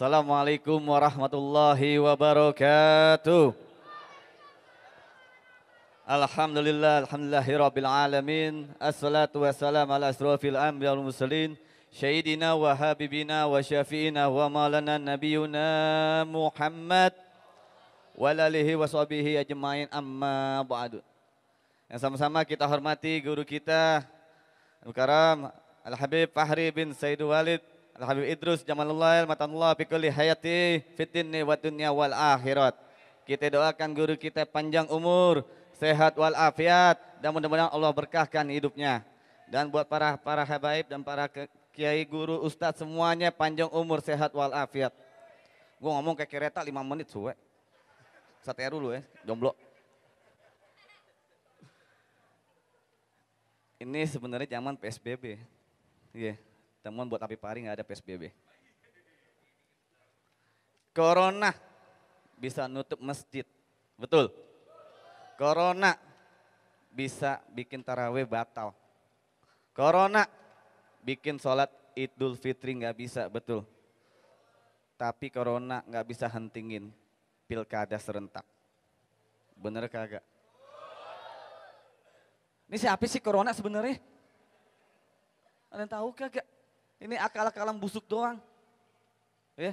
Assalamualaikum warahmatullahi wabarakatuh. Alhamdulillah, alhamdulillahirabbil alamin. Assalatu wassalamu ala asrofil anbiya wal mursalin. Syahidina wa habibina wa syafiina wa maulana nabiyuna Muhammad wa alihi wa sahbihi ajmain amma ba'du. Yang sama-sama kita hormati guru kita Al-Karam Al-Habib Fahri bin Said Walid Al Habib Idrus Jamalullah Matanullah Pikuli Hayati Fitinni wa Dunia wal akhirat. Kita doakan guru kita panjang umur, sehat wal afiat dan mudah-mudahan Allah berkahkan hidupnya. Dan buat para para habaib dan para kiai guru ustadz semuanya panjang umur sehat wal afiat. Gue ngomong kayak kereta 5 menit suwe. Sate dulu ya, jomblo. Ini sebenarnya zaman PSBB. Iya. Yeah. Temuan buat api pari nggak ada PSBB. Corona bisa nutup masjid, betul. Corona bisa bikin taraweh batal. Corona bikin sholat idul fitri nggak bisa, betul. Tapi corona nggak bisa hentingin pilkada serentak. Bener kagak? Ini siapa sih corona sebenarnya? Ada yang tahu kagak? Ini akal-akalan busuk doang. Ya.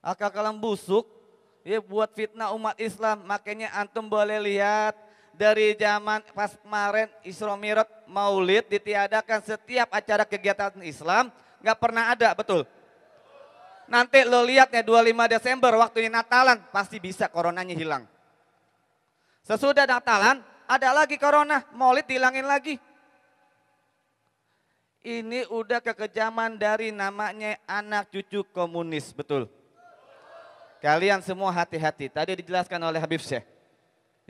Akal-akalan busuk ya buat fitnah umat Islam. Makanya antum boleh lihat dari zaman pas kemarin Isra Mi'raj Maulid ditiadakan setiap acara kegiatan Islam nggak pernah ada, betul? Nanti lo lihat ya 25 Desember waktunya Natalan pasti bisa coronanya hilang. Sesudah Natalan ada lagi corona, Maulid hilangin lagi. Ini udah kekejaman dari namanya anak cucu komunis, betul? Kalian semua hati-hati. Tadi dijelaskan oleh Habib Syekh.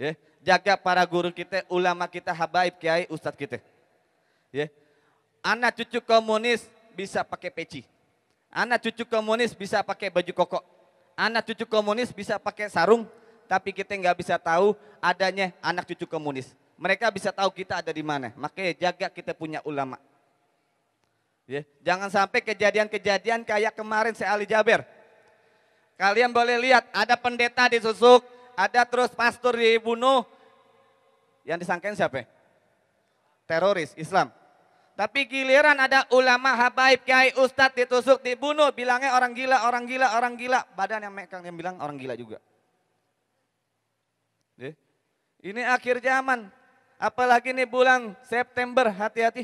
Ya, jaga para guru kita, ulama kita, habaib, kiai, ustadz kita. Ya. Anak cucu komunis bisa pakai peci. Anak cucu komunis bisa pakai baju koko. Anak cucu komunis bisa pakai sarung, tapi kita nggak bisa tahu adanya anak cucu komunis. Mereka bisa tahu kita ada di mana. Makanya jaga kita punya ulama. Ya. Jangan sampai kejadian-kejadian kayak kemarin si Ali Jaber. Kalian boleh lihat ada pendeta disusuk, ada terus pastor dibunuh. Yang disangkain siapa? Teroris, Islam. Tapi giliran ada ulama habaib, kiai, ustadz ditusuk, dibunuh. Bilangnya orang gila, orang gila, orang gila. Badan yang megang yang bilang orang gila juga. Ya. Ini akhir zaman. Apalagi ini bulan September, hati-hati.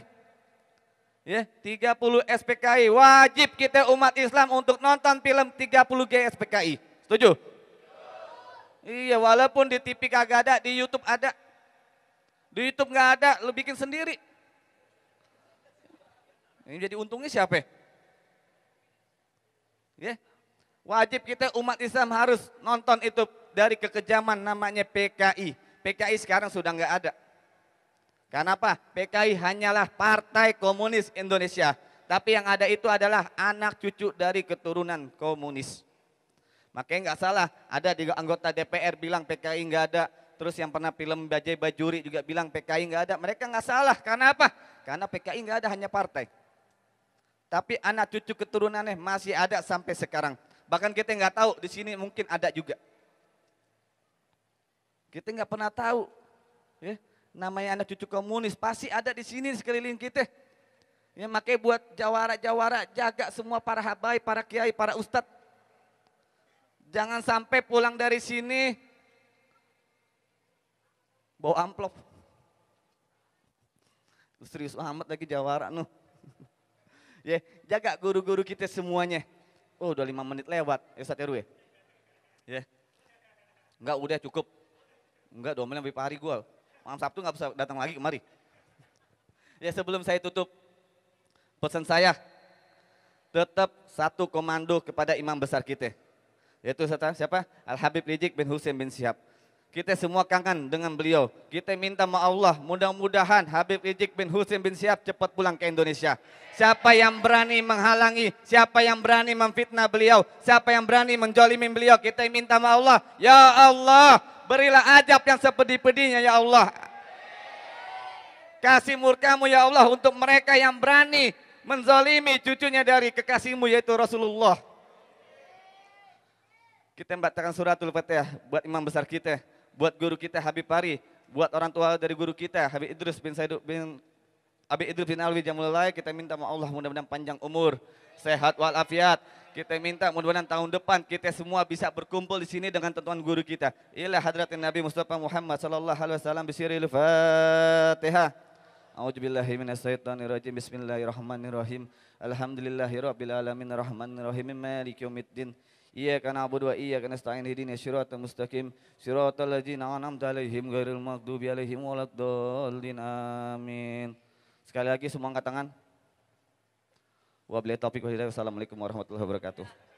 Ya, 30 SPKI. Wajib kita umat Islam untuk nonton film 30 G SPKI. Setuju? Iya, walaupun di TV kagak ada, di YouTube ada. Di YouTube nggak ada, lu bikin sendiri. Ini jadi untungnya siapa? Ya. ya wajib kita umat Islam harus nonton itu dari kekejaman namanya PKI. PKI sekarang sudah nggak ada. Karena apa? PKI hanyalah Partai Komunis Indonesia. Tapi yang ada itu adalah anak cucu dari keturunan komunis. Makanya nggak salah, ada di anggota DPR bilang PKI nggak ada. Terus yang pernah film Bajai Bajuri juga bilang PKI nggak ada. Mereka nggak salah, karena apa? Karena PKI nggak ada, hanya partai. Tapi anak cucu keturunannya masih ada sampai sekarang. Bahkan kita nggak tahu, di sini mungkin ada juga. Kita nggak pernah tahu. Ya namanya anak cucu komunis pasti ada di sini sekeliling kita. Ya makanya buat jawara-jawara jaga semua para habai, para kiai, para ustadz. Jangan sampai pulang dari sini bawa amplop. Serius amat lagi jawara nu. ya, jaga guru-guru kita semuanya. Oh, udah lima menit lewat, ya Ustaz ya. Ya. Enggak udah cukup. Enggak, dua menit lebih pari gue. Malam Sabtu nggak bisa datang lagi kemari. Ya sebelum saya tutup, pesan saya tetap satu komando kepada imam besar kita. Yaitu siapa? Al-Habib Rizik bin Husain bin Siap. Kita semua kangen dengan beliau. Kita minta sama Allah, mudah-mudahan Habib Rizik bin Husain bin Siap cepat pulang ke Indonesia. Siapa yang berani menghalangi, siapa yang berani memfitnah beliau, siapa yang berani menjolimi beliau, kita minta sama Allah. Ya Allah, Berilah ajab yang sepedih-pedihnya ya Allah. Kasih murkamu ya Allah untuk mereka yang berani menzalimi cucunya dari kekasihmu yaitu Rasulullah. Kita membacakan suratul fatihah buat imam besar kita, buat guru kita Habib Pari, buat orang tua dari guru kita Habib Idrus bin Said bin Abi Idrus bin Alwi Jamulai kita minta sama Allah mudah-mudahan panjang umur, sehat walafiat, kita minta mudah-mudahan tahun depan kita semua bisa berkumpul di sini dengan tentuan guru kita. Ila hadratin Nabi Mustafa Muhammad sallallahu alaihi wasallam bisiril Fatihah. A'udzubillahi minasyaitonirrajim. Bismillahirrahmanirrahim. Alhamdulillahirabbil alamin arrahmanirrahim maliki yaumiddin. Iyyaka na'budu wa iyyaka nasta'in ihdinash shiratal mustaqim Shiratal ladzina an'amta alaihim ghairil maghdubi alaihim waladdallin. Amin. Sekali lagi semua angkat tangan. Wabillahi taufiq wa hidayah. Wassalamualaikum warahmatullahi wabarakatuh.